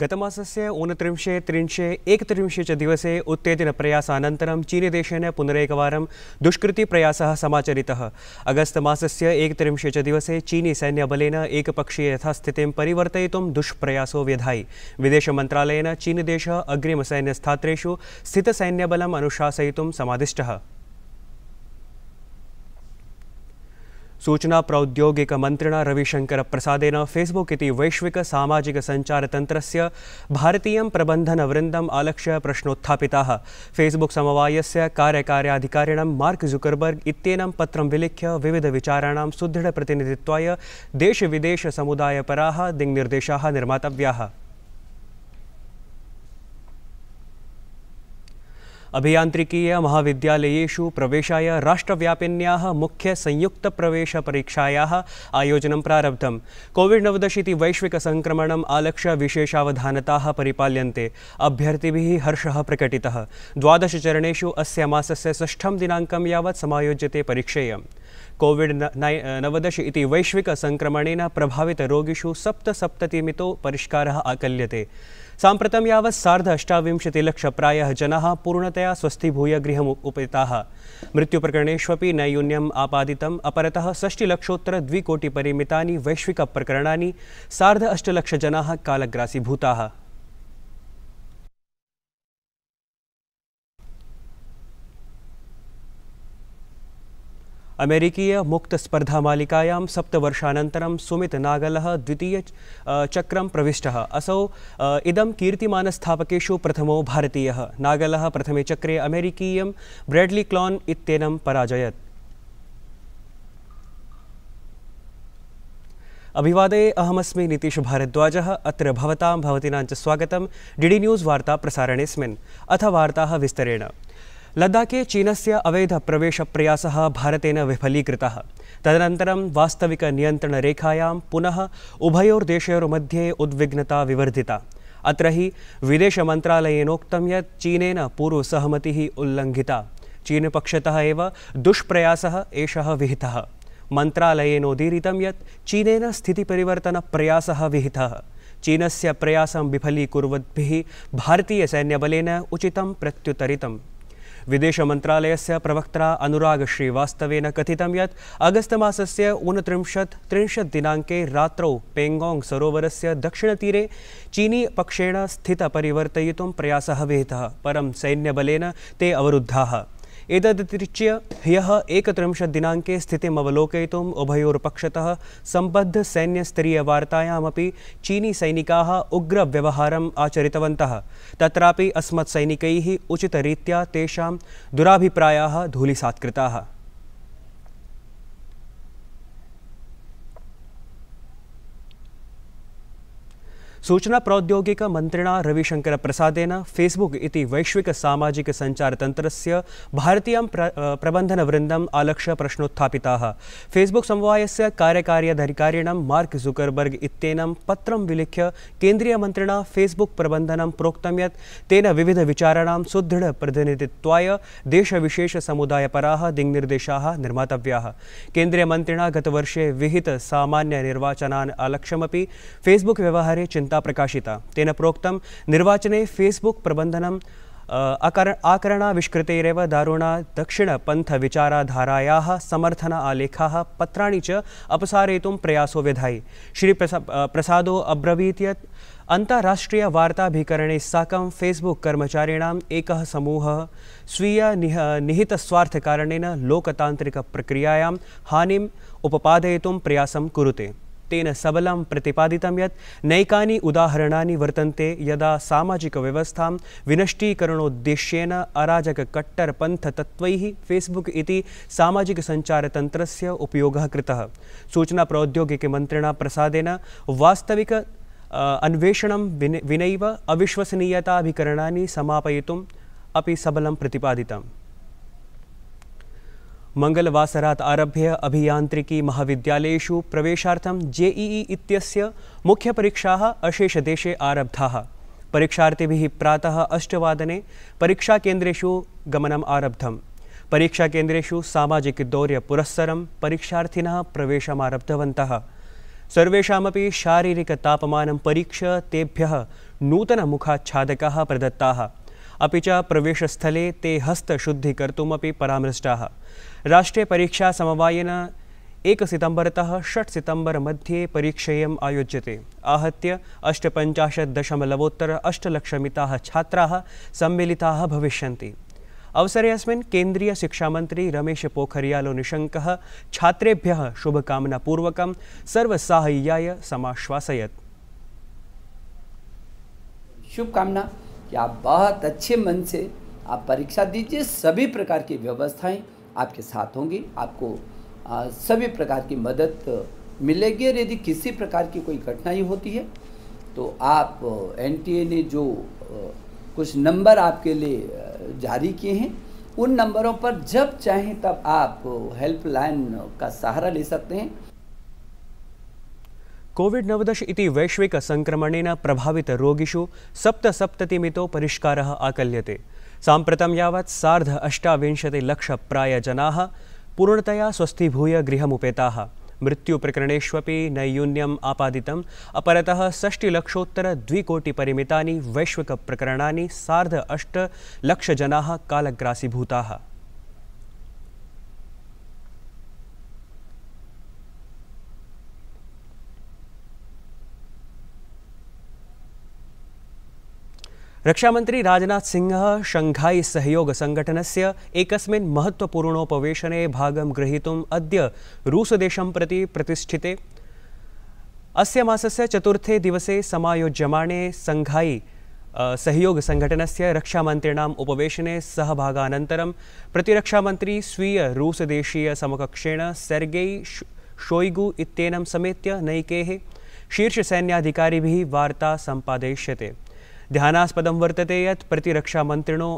गतमासस्य ऊनत्रिंशे त्रिंशे एकत्रिंशे च दिवसे उत्तेजन उत्तेजनप्रयासानन्तरं चीनदेशेन पुनरेकवारं दुष्कृतिप्रयासः समाचरितः अगस्तमासस्य एकत्रिंशे च दिवसे चीनीसैन्यबलेन एकपक्षीय यथास्थितिं परिवर्तयितुं दुष्प्रयासो व्यधायि विदेशमन्त्रालयेन चीनदेशः अग्रिमसैन्यस्थात्रेषु स्थितसैन्यबलम् अनुशासयितुं समादिष्टः प्रौद्योगिक ಪ್ರೌದ್ಯೋಗಿಕ रविशंकर ರವಿಶಂಕರ फेसबुक वैश्विक ಇತಿ ವೈಶ್ವಿಕ तंत्र भारतीय प्रबंधन वृंदम आलक्ष्य प्रश्नोत्थता फेसबुक समवाय से कार्यकार्याधिकारिणं मार्क जुकर्बर्ग इत्येनं पत्र विलिख्य विचाराण विदेश सुदृढप्रतिनिधित्वाय दिंग निर्देश निर्मातव्याः अभियान्त्रिकीय महाविद्यालयेषु प्रवेशाय राष्ट्रव्यापिन्याः मुख्यसंयुक्तप्रवेशपरीक्षायाः आयोजनं प्रारब्धम् कोविड् नवदश इति वैश्विकसङ्क्रमणम् आलक्ष्य विशेषावधानताः परिपाल्यन्ते अभ्यर्थिभिः हर्षः प्रकटितः द्वादशचरणेषु अस्य मासस्य षष्ठं दिनाङ्कं यावत् समायोज्यते परीक्षेयम् कोविड नवदश इति वैश्विकसङ्क्रमणेन प्रभावितरोगिषु सप्तसप्ततिमितो परिष्कारः आकल्यते साम्प्रतं यावत् सार्ध अष्टाविंशतिलक्षप्रायः जनाः पूर्णतया स्वस्थीभूय गृहम् उपैताः मृत्युप्रकरणेष्वपि नैयून्यम् आपादितम् अपरतः षष्टिलक्षोत्तरद्विकोटिपरिमितानि वैश्विकप्रकरणानि सार्ध अष्टलक्षजनाः कालग्रासीभूताः स्पर्धा मलिकायां सप्तवर्षान सुमित नागल द्वितीय चक्र प्रविष्ट असौ इदं कीर्तिमानस्थापकेषु प्रथमो भारतीय नागल प्रथम चक्रे अमेरिकीय ब्रेडली क्लॉन इत्येनं पराजयत् अभिवादये अहमस्मि नीतीशभारद्वाजः अत्र भवतां भवतीनां च डीडी न्यूज़ वार्ता प्रसारणे अथ विस्तरेण लद्दाखे चीन से अवैध भारत अवैधप्रवेशप्रयासः भारतेन वास्तविक नियंत्रण रेखायां पुनः उभयोर्देशयोर्मध्ये उद्विग्नता विवर्धिता अत्र हि विदेशमन्त्रालयेनोक्तं चीन चीनेन पूर्वसहमतिः उल्लङ्घिता चीनपक्षतः एव दुष्प्रयासः ये चीन मन्त्रालयेनोदीरितं प्रयास चीनेन चीन से प्रयास प्रयासं भारतीय सैन्यबल उचित प्रत्युतरी विदेश मंत्रालय ये अगस्त मस से यत् अगस्तमासस्य ऊनत्रिंशत् दिनाक रात्रो रात्रौ सरोवर से दक्षिणतीरे स्थित स्थितपरिवर्तयितुं प्रयास विहि परं सैन्यबल ते अवरुद्धाः एतदतिरिच्य ह्यः एकत्रिंशत् एकत्रिंशद्दिनाङ्के स्थितिमवलोकयितुम् उभयोर्पक्षतः सम्बद्धसैन्यस्तरीयवार्तायामपि चीनीसैनिकाः उग्रव्यवहारम् आचरितवन्तः तत्रापि अस्मत्सैनिकैः उचितरीत्या तेषां दुराभिप्रायाः धूलिसात्कृताः सूचना सूचनाप्रौद्योगिकमन्त्रिणा रविशङ्करप्रसादेन फेस्बुक् इति वैश्विकसामाजिकसञ्चारतन्त्रस्य भारतीय प्र वृंदम आलक्ष्य प्रश्नोत्थापिताः फेस्बुक् समवायस्य कार्यकार्यधिकारिणं मार्क जुकर्बर्ग् इत्येनं पत्रं विलिख्य केंद्रीय केन्द्रीयमन्त्रिणा फेसबुक प्रबंधन प्रोक्तं यत् तेन देश विविधविचाराणां सुदृढप्रतिनिधित्वाय देशविशेषसमुदायपराः दिङ्निर्देशाः केंद्रीय मंत्रि गतवर्षे विहितसामान्यनिर्वाचनान् आलक्ष्यमपि फेसबुक व्यवहारे चिंता पत्रिका प्रकाशिता तेन प्रोक्तं निर्वाचने फेस्बुक् प्रबन्धनं अकर आकरणाविष्कृतेरेव दक्षिणपंथ विचाराधाराया समर्थन आलेखाः पत्राणि च अपसारयितुं प्रयासो व्यधायि श्रीप्रसा प्रसादो ये अंतराष्ट्रीय अन्ताराष्ट्रीयवार्ताभिकरणे साकं फेसबुक कर्मचारीण एक समूह स्वीय निह लोकतांत्रिक लोकतान्त्रिकप्रक्रियायां हानिम् उपपादयितुं प्रयासं कुरुते तेन सबल प्रतिपादितं ये नैका उदाहरणा वर्तंते यदा सामाजिकव्यवस्थां विनष्टीकरणोद्देश्येन अराजककट्टरपन्थतत्त्वैः फेस्बुक् उपयोग कृत सूचना कृतः मंत्रिण प्रसाद वास्तविक अन्वेषण विन अविश्वसनीयता सपयुम अभी सबल सबलं प्रतिपादितम् मङ्गलवासरात् आरभ्य अभियांत्रिकी महाविद्यालयेषु प्रवेशार्थं जेईई इत्यस्य मुख्यपरीक्षाः अशेषदेशे आरब्धाः परीक्षार्थिभिः प्रातः अष्टवादने परीक्षाकेन्द्रेषु गमनम् आरब्धम् परीक्षाकेन्द्रेषु सामाजिकदौर्यपुरस्सरं परीक्षार्थिनः प्रवेशमारब्धवन्तः सर्वेषामपि शारीरिकतापमानं परीक्ष्य तेभ्यः नूतनमुखाच्छादकाः प्रदत्ताः अभी च प्रवेशस्थले ते राष्ट्रीय परीक्षा समवायन एक सितंबरत षट सितंबर मध्ये परीक्षेय आयोज्यते आहत अष्टपञ्चाशत् दशमलवोत्तर अष्टलक्षमिताः छात्राः सम्मिलिताः भविष्यन्ति अवसरे अस्मिन् केन्द्रीयशिक्षामन्त्री रमेशपोखरियालो निशङ्कः छात्रेभ्यः शुभकामनापूर्वकं सर्वसाहय्याय समाश्वासयत् शुभकामना कि आप बहुत अच्छे मन से आप परीक्षा दीजिए सभी प्रकार की व्यवस्थाएं आपके साथ होंगी आपको आ, सभी प्रकार की मदद मिलेगी और यदि किसी प्रकार की कोई कठिनाई होती है तो आप एन ने जो कुछ नंबर आपके लिए जारी किए हैं उन नंबरों पर जब चाहें तब आप हेल्पलाइन का सहारा ले सकते हैं कॉविड नवदश इति सप्त प्रभावितरोगिषु सप्तसप्ततिमितो परिष्कारः आकल्यते साम्प्रतं यावत् सार्ध अष्टाविंशतिलक्षप्रायजनाः पूर्णतया स्वस्थीभूय गृहमुपेताः मृत्युप्रकरणेष्वपि नैयून्यम् आपादितम् अपरतः षष्टिलक्षोत्तरद्विकोटिपरिमितानि वैश्विकप्रकरणानि सार्ध अष्टलक्षजनाः कालग्रासीभूताः राजनाथ सिंह शंघाई सहयोग से एकस्मिन् महत्त्वपूर्णोपवेशने भागं गृहीतुम् अद्य रूसदेशं प्रति प्रतिष्ठि अस्य मासस्य चतुर्थे दिवसे समायोज्यमाणे से रक्षा मंत्रीण उपवेशने प्रतिरक्षा मंत्री स्वीय समकक्षेण सेर्गेई शोयिगु इत्येनं समेत्य शीर्ष शीर्षसैन्याधिकारिभिः वार्ता सम्पादयिष्यते ध्यानास्पद वर्त है ये प्रतिरक्षा मंत्रिणो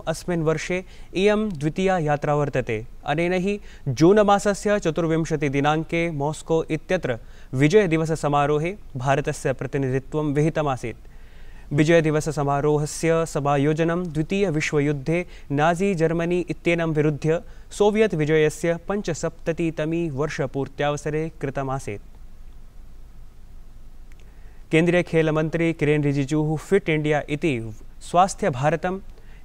वर्षे इं द्वितीया यात्रा वर्तते अनेन हि जून् मासस्य दिनाक मॉस्को इत्यत्र विजय दिवस सरोह से विजयदिवससमारोहस्य द्वितीय विश्वयुद्धे नाजी जर्मनी सोवियत विजय सोवियत् विजयस्य पञ्चसप्ततितमी वर्षपूर्त्यावसरे कृतमासीत् केंद्रीय खेल मंत्री किरेन रिजिजू फिट इंडिया इति स्वास्थ्य भारत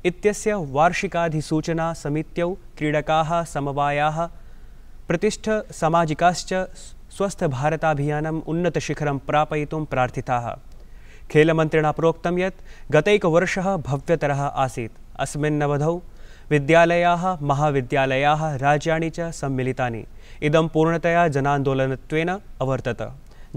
इत्यस्य वार्षिकाधिसूचना समित्यौ क्रीडकाः समवायाः प्रतिष्ठ सामाजिकाश्च उन्नत उन्नतशिखरं प्रापयितुं प्रार्थिताः खेलमन्त्रिणा प्रोक्तं यत् गतैकवर्षः भव्यतरः आसीत् अस्मिन्नवधौ विद्यालयाः महाविद्यालयाः राज्याणि च सम्मिलितानि इदं पूर्णतया जनान्दोलनत्वेन अवर्तत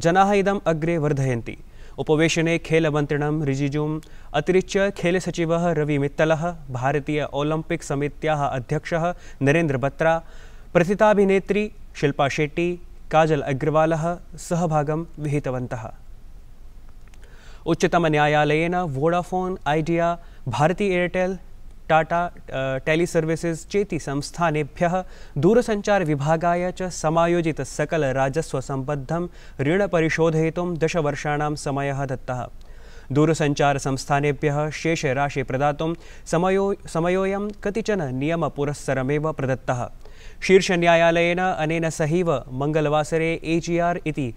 जना इदम अग्रे वर्धयन्ति उपवेशने खेलमन्त्रिणं रिजिजुम् अतिरिच्य खेलसचिवः रविमित्तलः भारतीय ओलम्पिक् समित्याः अध्यक्षः बत्रा प्रथिताभिनेत्री शिल्पा शेट्टी काजल अग्रवालः सहभागं विहितवन्तः न्यायालय Vodafone Idea Bharti Airtel Tata Teleservices चेति संस्थानेभ्यः दूरसञ्चारविभागाय च समायोजितसकलराजस्वसम्बद्धं ऋण परिशोधयितुं दशवर्षाणां समयः दत्तः शेष राशि प्रदातुं समयो समयोऽयं कतिचन नियमपुरस्सरमेव शीर्ष शीर्षन्यायालयेन अनेन सहैव मंगलवासरे एजीआर इति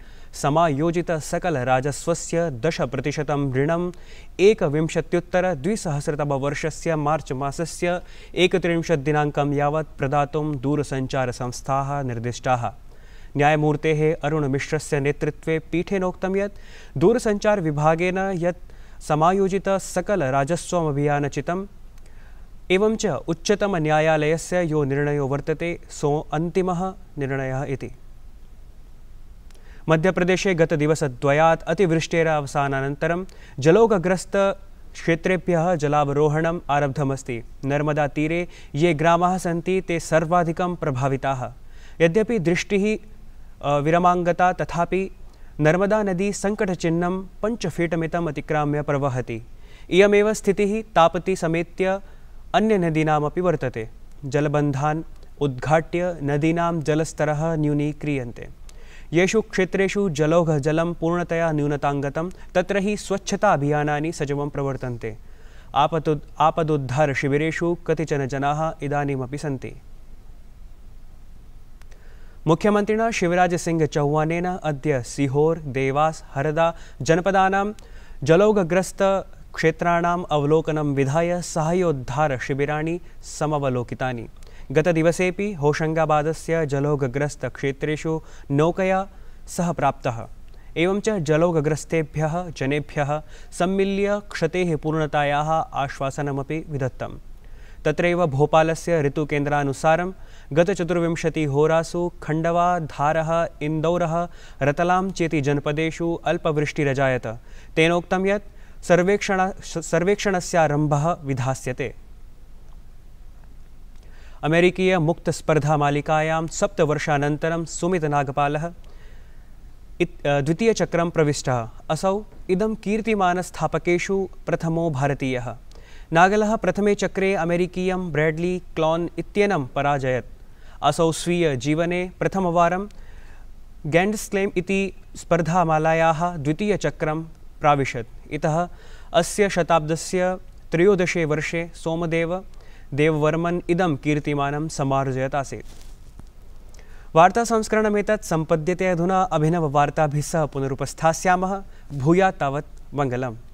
समायोजित सकल राजस्वस्य दश प्रतिशत ऋण एक प्रतिशतं ऋणम् एकविंशत्युत्तरद्विसहस्रतमवर्षस्य मार्च् मासस्य एकत्रिंशद्दिनाङ्कं यावत् प्रदातुं दूरसञ्चारसंस्थाः निर्दिष्टाः न्यायमूर्तेः अरुणमिश्रस्य नेतृत्वे पीठेनोक्तं यत् दूरसञ्चारविभागेन सकल राजस्वभियानचित एवं उच्चतम न्यायालयस्य यो निर्णयो वर्तते सो अन्तिमः निर्णयः इति मध्यप्रदेशे गतदिवसद्वयात् अतिवृष्टेरावसानानन्तरं जलौकग्रस्तक्षेत्रेभ्यः जलावरोहणम् आरब्धमस्ति तीरे ये ग्रामाः सन्ति ते सर्वाधिकं प्रभाविताः यद्यपि दृष्टिः विरमाङ्गता तथापि नर्मदानदी सङ्कटचिह्नं पञ्चफीटमितम् अतिक्राम्य प्रवहति इयमेव स्थितिः तापति समेत्य अन्यनदीनामपि वर्तते जलबन्धान् उद्घाट्य नदीनां जलस्तरः न्यूनीक्रियन्ते येषु क्षेत्रेषु जलौघ पूर्णतया न्यूनताङ्गतं तत्र हि स्वच्छता अभियानानि सजवं प्रवर्तन्ते आपतु आपदुद्धारशिबिरेषु कतिचन जनाः इदानीमपि सन्ति मुख्यमन्त्रिणा शिवराजसिंहचौहानेन अद्य सीहोर देवास हरदा जनपदानां जलौघग्रस्तक्षेत्राणाम् अवलोकनं विधाय साहाय्योद्धारशिबिराणि समवलोकितानि से होशङ्गाबादस्य जलौघग्रस्तक्षेत्रेषु नौकया सह प्राप्त एवं च जनेभ्य जनेभ्यः क्षते पूर्णताया पूर्णतायाः आश्वासनमपि विदत्तम् भोपाल से ऋतुकेन्द्रानुसारं गतचतुर्विंशतिहोरासु खंडवा धार इंदौर रतलां चेति जनपदेषु अल्पवृष्टिजात तेनोक्त यत् सर्वेक्षण सर्वेक्षणस्यारम्भः विधास्यते अमेरिकीय मुक्त स्पर्धा अमेरिकीयमुक्तस्पर्धामालिकायां सप्तवर्षानन्तरं सुमितनागपालः द्वितीयचक्रं प्रविष्टः असौ इदं कीर्तिमानस्थापकेषु प्रथमो भारतीयः नागलः प्रथमे चक्रे अमेरिकीयं ब्रैडली क्लॉन इत्यनं पराजयत् असौ स्वीयजीवने प्रथमवारं गेण्ड् स्लेम् इति स्पर्धामालायाः द्वितीयचक्रं प्राविशत् इतः अस्य शताब्दस्य त्रयोदशे वर्षे सोमदेव देववर्मन इदम कीर्तिमानं समार्जयतासीत् वार्तासंस्करणमेतत् सम्पद्यते अधुना अभिनववार्ताभिः सह पुनरुपस्थास्यामः भूया तावत् मङ्गलम्